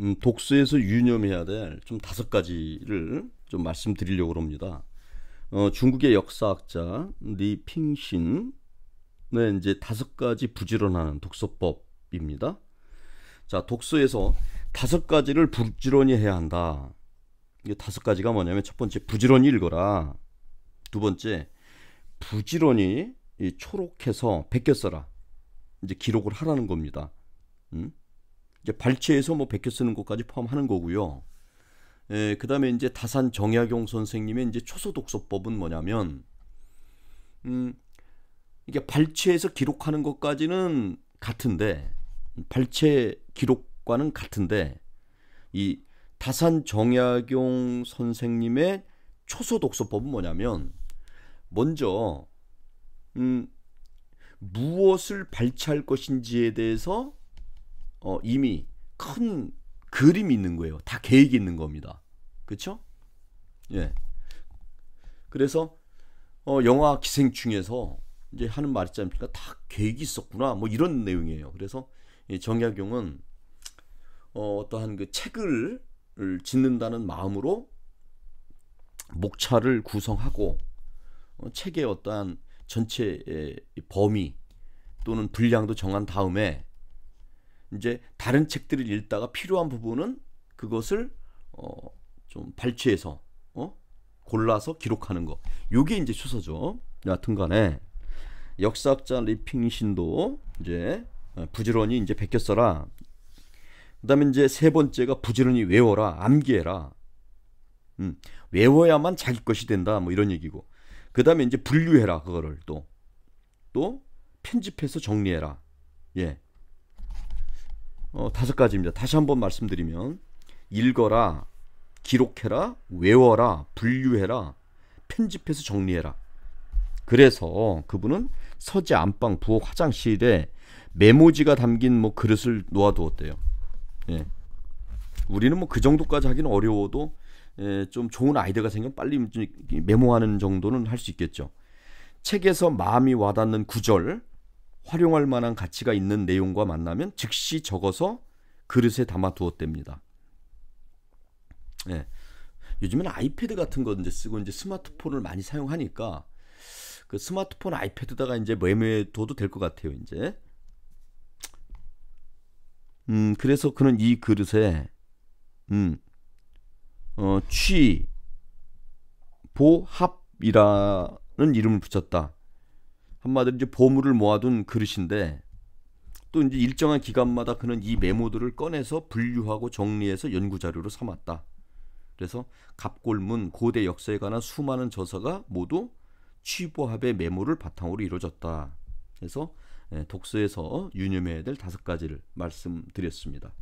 음, 독서에서 유념해야 될 좀 다섯 가지를 좀 말씀드리려고 합니다. 어, 중국의 역사학자 리핑신의 이제 다섯 가지 부지런한 독서법입니다. 자, 독서에서 다섯 가지를 부지런히 해야 한다. 이 다섯 가지가 뭐냐면 첫 번째 부지런히 읽어라. 두 번째 부지런히 이 초록해서 베껴 써라. 이제 기록을 하라는 겁니다. 음? 이제 발췌에서뭐 베껴 쓰는 것까지 포함하는 거고요. 예, 그다음에 이제 다산 정약용 선생님의 이제 초소 독서법은 뭐냐면 음 이게 발췌에서 기록하는 것까지는 같은데 발췌 기록과는 같은데 이 다산 정약용 선생님의 초소 독서법은 뭐냐면 먼저 음 무엇을 발췌할 것인지에 대해서 어, 이미 큰 그림이 있는 거예요. 다 계획이 있는 겁니다. 그렇죠? 예. 그래서 어, 영화 기생충에서 이제 하는 말 있지 않습니까? 다 계획이 있었구나. 뭐 이런 내용이에요. 그래서 정약용은 어, 어떠한 그 책을 짓는다는 마음으로 목차를 구성하고 어, 책의 어떠한 전체 범위 또는 분량도 정한 다음에 이제 다른 책들을 읽다가 필요한 부분은 그것을 어, 좀 발췌해서 어? 골라서 기록하는 거. 요게 이제 수서죠. 여하튼간에 역사학자 리핑신도 이제 어, 부지런히 이제 베껴 써라. 그다음에 이제 세 번째가 부지런히 외워라, 암기해라. 음, 외워야만 자기 것이 된다. 뭐 이런 얘기고. 그다음에 이제 분류해라 그거를 또또 또 편집해서 정리해라. 예. 어, 다섯 가지입니다. 다시 한 번 말씀드리면 읽어라, 기록해라, 외워라, 분류해라, 편집해서 정리해라. 그래서 그분은 서재 안방 부엌 화장실에 메모지가 담긴 뭐 그릇을 놓아두었대요. 예. 우리는 뭐 그 정도까지 하기는 어려워도 예, 좀 좋은 아이디어가 생기면 빨리 메모하는 정도는 할 수 있겠죠. 책에서 마음이 와닿는 구절, 활용할 만한 가치가 있는 내용과 만나면 즉시 적어서 그릇에 담아 두었답니다. 예. 요즘은 아이패드 같은 거 이제 쓰고 이제 스마트폰을 많이 사용하니까 그 스마트폰 아이패드다가 이제 매매해 둬도 될 것 같아요, 이제. 음, 그래서 그는 이 그릇에 음. 어, 취 보합이라는 이름을 붙였다. 한마디로 이제 보물을 모아둔 그릇인데 또 이제 일정한 기간마다 그는 이 메모들을 꺼내서 분류하고 정리해서 연구 자료로 삼았다. 그래서 갑골문 고대 역사에 관한 수많은 저서가 모두 취보합의 메모를 바탕으로 이루어졌다. 그래서 예, 독서에서 유념해야 될 다섯 가지를 말씀드렸습니다.